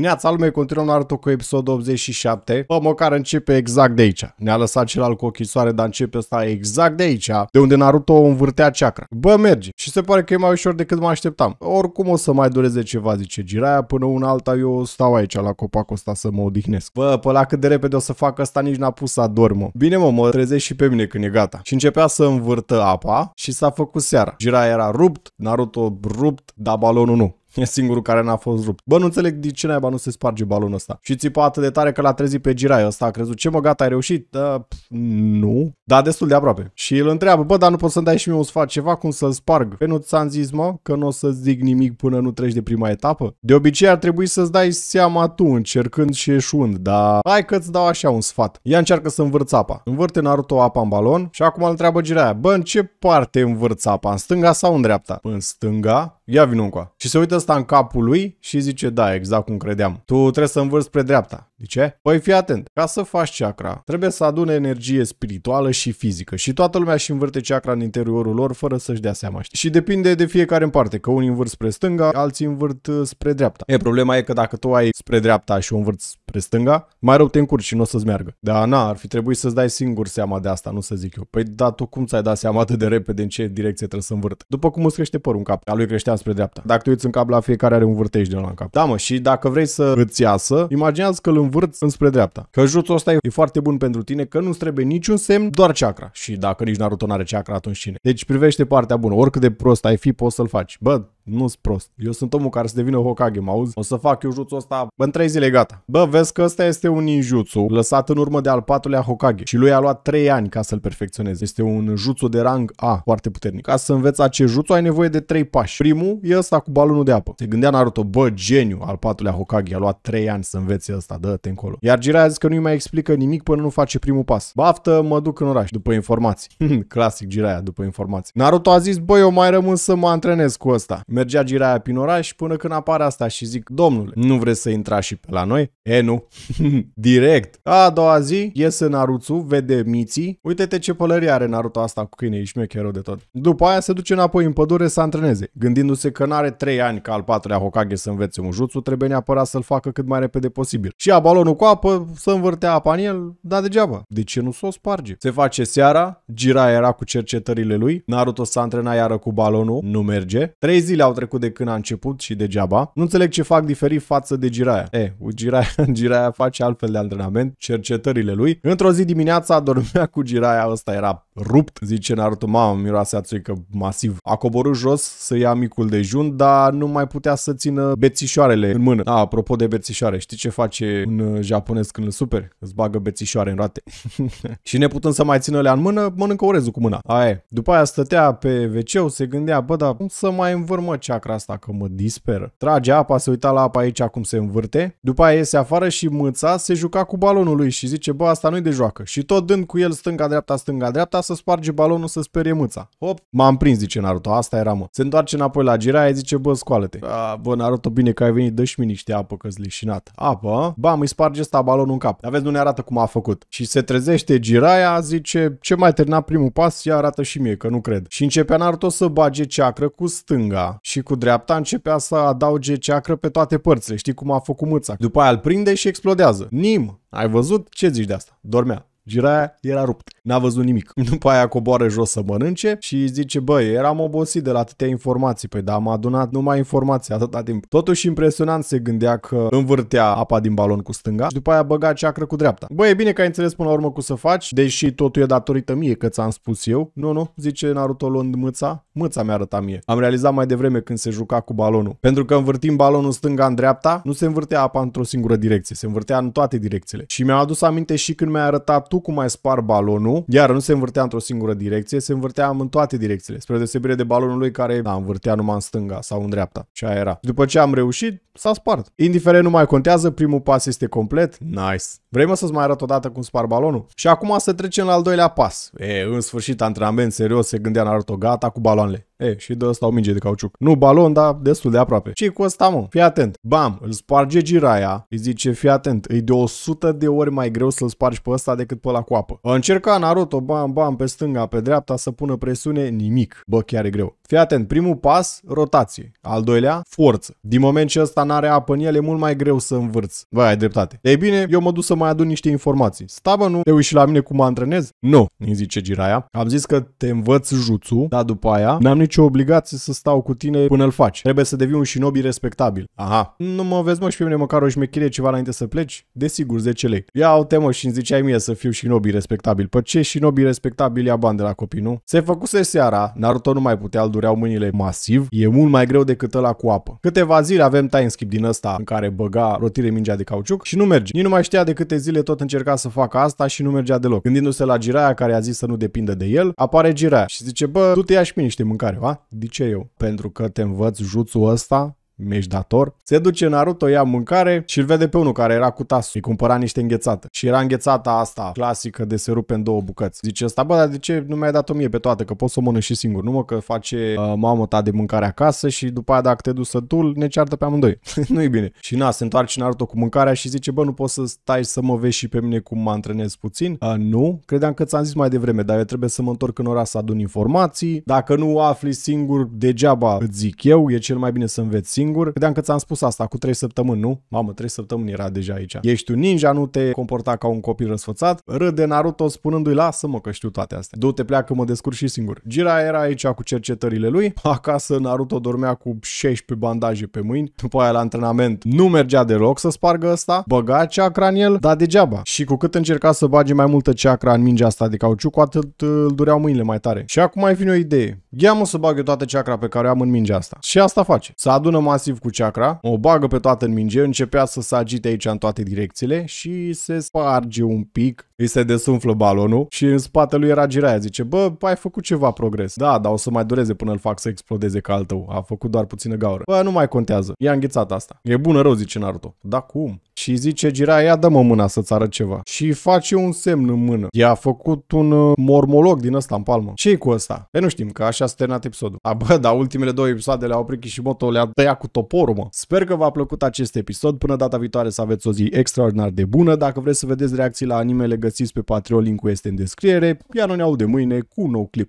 Neața lumei, continuăm Naruto cu episodul 87. Bă, măcar începe exact de aici. Ne-a lăsat celălalt cu ochisoare, dar începe asta exact de aici, de unde Naruto o învârtea chakra. Bă, merge. Și se pare că e mai ușor decât mă așteptam. Oricum o să mai dureze ceva, zice giraia până un alta eu stau aici la copacul ăsta să mă odihnesc. Bă, pe la cât de repede o să fac asta nici n-a pus să adormă. Bine mă, mă trezesc și pe mine când e gata. Și începea să învârtă apa și s-a făcut seara. Giraia era rupt, Naruto rupt, dar balonul nu. E singurul care n-a fost rupt. Bă, nu înțeleg de ce naiba nu se sparge balonul ăsta. Și țipa atât de tare că l-a trezit pe girai ăsta. A crezut, ce mă, gata, ai reușit? Da, pf, nu. Da, destul de aproape. Și îl întreabă, bă, dar nu poți să-mi dai și mie un sfat ceva, cum să-l sparg? Pe nu ți-am zis, mă, că nu o să zic nimic până nu treci de prima etapă? De obicei ar trebui să-ți dai seama tu, încercând și eșuând, dar hai că-ți dau așa un sfat. Ea încearcă să învârți apa. Învârte Naruto apa în balon și acum îl întreabă giraia, bă, în ce parte învârți apa? În stânga sau în dreapta? În stânga? ia vin încoa. Și se uită asta în capul lui și zice, da, exact cum credeam. Tu trebuie să învârți spre dreapta. De ce? Păi fii atent, ca să faci chakra, trebuie să adune energie spirituală și fizică și toată lumea și învârte chakra în interiorul lor fără să-și dea seama. Și depinde de fiecare în parte, că unii învârt spre stânga, alții învârt uh, spre dreapta. E, problema e că dacă tu ai spre dreapta și o învârți spre stânga, mai rău te încurci și nu o să-ți meargă. Da, na, ar fi trebuit să-ți dai singur seama de asta, nu să zic eu. Păi da, tu cum ți-ai dat seama atât de repede în ce direcție trebuie să învârt? După cum îți crește părul în cap, a lui creștea spre dreapta. Dacă tu uiți în cap la fiecare are un vârtej de la în cap. Da, mă, și dacă vrei să îți iasă, imaginează că îl învârți înspre dreapta. Că jutul ăsta e foarte bun pentru tine, că nu-ți trebuie niciun semn, doar chakra. Și dacă nici Naruto n-are chakra, atunci cine? Deci privește partea bună. Oricât de prost ai fi, poți să-l faci. Bă, nu sunt prost. Eu sunt omul care să devină Hokage, mă auzi? O să fac eu jutsu ăsta în 3 zile, gata. Bă, vezi că ăsta este un ninjutsu lăsat în urmă de al patrulea Hokage și lui a luat 3 ani ca să-l perfecționeze. Este un jutsu de rang A, foarte puternic. Ca să înveți acest jutsu ai nevoie de 3 pași. Primul e ăsta cu balonul de apă. Se gândea Naruto, bă, geniu, al patrulea Hokage, a luat 3 ani să înveți ăsta, dă-te încolo. Iar Jiraiya zice că nu-i mai explică nimic până nu face primul pas. Baftă, mă duc în oraș, după informații. Clasic Jiraiya, după informații. Naruto a zis, bă, eu mai rămân să mă antrenez cu ăsta. Mergea giraia prin oraș până când apare asta și zic, domnule, nu vreți să intrați și pe la noi? E, nu. Direct. A doua zi, iese Naruțu, vede Miții. Uite-te ce pălărie are Naruto asta cu câine, e mechero de tot. După aia se duce înapoi în pădure să antreneze, gândindu-se că n-are 3 ani ca al patrulea Hokage să învețe un jutsu, trebuie neapărat să-l facă cât mai repede posibil. Și a balonul cu apă, să învârtea apa în el, dar degeaba. De ce nu s-o sparge? Se face seara, Jiraiya era cu cercetările lui, Naruto s-a antrenat iară cu balonul, nu merge. Trei zile au trecut de când a început și degeaba. Nu înțeleg ce fac diferit față de Giraia. E, Giraia, Giraia face altfel de antrenament, cercetările lui. Într-o zi dimineața dormea cu Giraia, ăsta era rupt, zice Naruto, mamă, miroase a că masiv. A coborât jos să ia micul dejun, dar nu mai putea să țină bețișoarele în mână. A, apropo de bețișoare, știi ce face un uh, japonez când îl super? Îți bagă bețișoare în roate. și ne putem să mai țină le în mână, mănâncă orezul cu mâna. Aia După aia stătea pe wc se gândea, bă, dar cum să mai învârmă chakra asta că mă disperă. Trage apa, se uita la apa aici cum se învârte, după aia iese afară și mâța se juca cu balonul lui și zice, bă, asta nu-i de joacă. Și tot dând cu el stânga-dreapta, stânga-dreapta, să sparge balonul să sperie mâța. Hop, m-am prins, zice Naruto, asta era mă. Se întoarce înapoi la aia zice, bă, scoală-te. A, bă, Naruto, bine că ai venit, dă mi niște apă că leșinat. Apă, bam, îi sparge asta balonul în cap. Aveți nu ne arată cum a făcut. Și se trezește giraia, zice, ce mai terminat primul pas, ea arată și mie, că nu cred. Și începe Naruto să bage ceacră cu stânga, și cu dreapta începea să adauge ceacră pe toate părțile, știi cum a făcut mâța. După aia îl prinde și explodează. Nim, ai văzut? Ce zici de asta? Dormea. Giraia era rupt. N-a văzut nimic. După aia coboară jos să mănânce și zice, băi, eram obosit de la atâtea informații. Păi, dar am adunat numai informații atâta timp. Totuși impresionant se gândea că învârtea apa din balon cu stânga și după aia băga ceacră cu dreapta. Băi, e bine că ai înțeles până la urmă cum să faci, deși totul e datorită mie că ți-am spus eu. Nu, nu, zice Naruto luând mâța. Mâța mi-a arătat mie. Am realizat mai devreme când se juca cu balonul. Pentru că învârtim balonul stânga în dreapta, nu se învârtea apa într-o singură direcție, se învârtea în toate direcțiile. Și mi a adus aminte și când mi a arătat tu tu cum ai spar balonul, iar nu se învârtea într-o singură direcție, se învârtea în toate direcțiile, spre deosebire de balonul lui care da, învârtea numai în stânga sau în dreapta. Și aia era. După ce am reușit, s-a spart. Indiferent nu mai contează, primul pas este complet, nice. Vrei mă să-ți mai arăt o dată cum spar balonul? Și acum să trecem la al doilea pas. E, în sfârșit, antrenament serios, se gândea Naruto, gata cu baloanele. E, și de ăsta o minge de cauciuc. Nu balon, dar destul de aproape. ce cu ăsta, mă? Fii atent. Bam, îl sparge giraia, îi zice, fii atent, îi de 100 de ori mai greu să-l spargi pe ăsta decât pe la cu apă. Încerca Naruto, bam, bam, pe stânga, pe dreapta, să pună presiune, nimic. Bă, chiar e greu. Fii atent, primul pas, rotație. Al doilea, forță. Din moment ce ăsta n-are apă în el, e mult mai greu să învârți. Bă, ai dreptate. Ei bine, eu mă duc să mai adun niște informații. Stabă nu, te uiți la mine cum mă antrenez? Nu, îmi zice giraia. Am zis că te învăț juțu, dar după aia n-am nicio obligație să stau cu tine până îl faci. Trebuie să devii un shinobi respectabil. Aha. Nu mă vezi mă și pe mine măcar o șmechire ceva înainte să pleci? Desigur, 10 lei. Ia o temă și îmi ziceai mie să fiu shinobi respectabil. Pe păi ce shinobi respectabil ia bani de la copii, nu? Se făcuse seara, Naruto nu mai putea al dureau mâinile masiv, e mult mai greu decât ăla cu apă. Câteva zile avem time skip din ăsta în care băga rotire mingea de cauciuc și nu merge. Nici nu mai știa de câte zile tot încerca să facă asta și nu mergea deloc. Gândindu-se la Giraia care a zis să nu depindă de el, apare Giraia și zice, bă, tu te ia și mie niște mâncare, va? De ce eu? Pentru că te învăț jutsul ăsta ești dator, se duce Naruto, ia mâncare și îl vede pe unul care era cu tasul. Îi cumpăra niște înghețată. Și era înghețata asta, clasică, de se rupe în două bucăți. Zice asta, bă, dar de ce nu mi-ai dat-o mie pe toate? Că poți să o mănânci și singur. Nu mă, că face uh, mamă ta de mâncare acasă și după aia dacă te duci să sătul, ne ceartă pe amândoi. nu e bine. Și na, se întoarce Naruto cu mâncarea și zice, bă, nu poți să stai să mă vezi și pe mine cum mă antrenez puțin? Uh, nu, credeam că ți-am zis mai devreme, dar eu trebuie să mă întorc în ora să adun informații. Dacă nu afli singur, degeaba îți zic eu, e cel mai bine să înveți singur singur, credeam că ți-am spus asta cu 3 săptămâni, nu? Mamă, 3 săptămâni era deja aici. Ești un ninja, nu te comporta ca un copil răsfățat, râde Naruto spunându-i lasă-mă că știu toate astea. Du-te pleacă, mă descurc și singur. Gira era aici cu cercetările lui, acasă Naruto dormea cu 16 bandaje pe mâini, după aia la antrenament nu mergea deloc să spargă asta, băga ceacra în el, dar degeaba. Și cu cât încerca să bage mai multă ceacra în mingea asta de cauciuc, cu atât uh, îl dureau mâinile mai tare. Și acum mai vine o idee. Ia mă să bag eu toată ceacra pe care o am în mingea asta. Și asta face. Să adună masiv cu chakra, o bagă pe toată în minge, începea să se agite aici în toate direcțiile și se sparge un pic, îi se desumflă balonul și în spatele lui era giraia, Zice, bă, ai făcut ceva progres. Da, dar o să mai dureze până îl fac să explodeze ca al tău. A făcut doar puțină gaură. Bă, nu mai contează. I-a înghețat asta. E bună rău, zice Naruto. Da cum? și zice Gira, ia dă-mă mâna să-ți arăt ceva. Și face un semn în mână. I-a făcut un uh, mormolog din ăsta în palmă. ce cu ăsta? Pe nu știm, că așa s-a terminat episodul. A, bă, dar ultimele două episoade le-au oprit moto le-a tăiat cu toporul, mă. Sper că v-a plăcut acest episod. Până data viitoare să aveți o zi extraordinar de bună. Dacă vreți să vedeți reacții la anime, le găsiți pe Patreon, link este în descriere. Iar noi ne audem mâine cu un nou clip.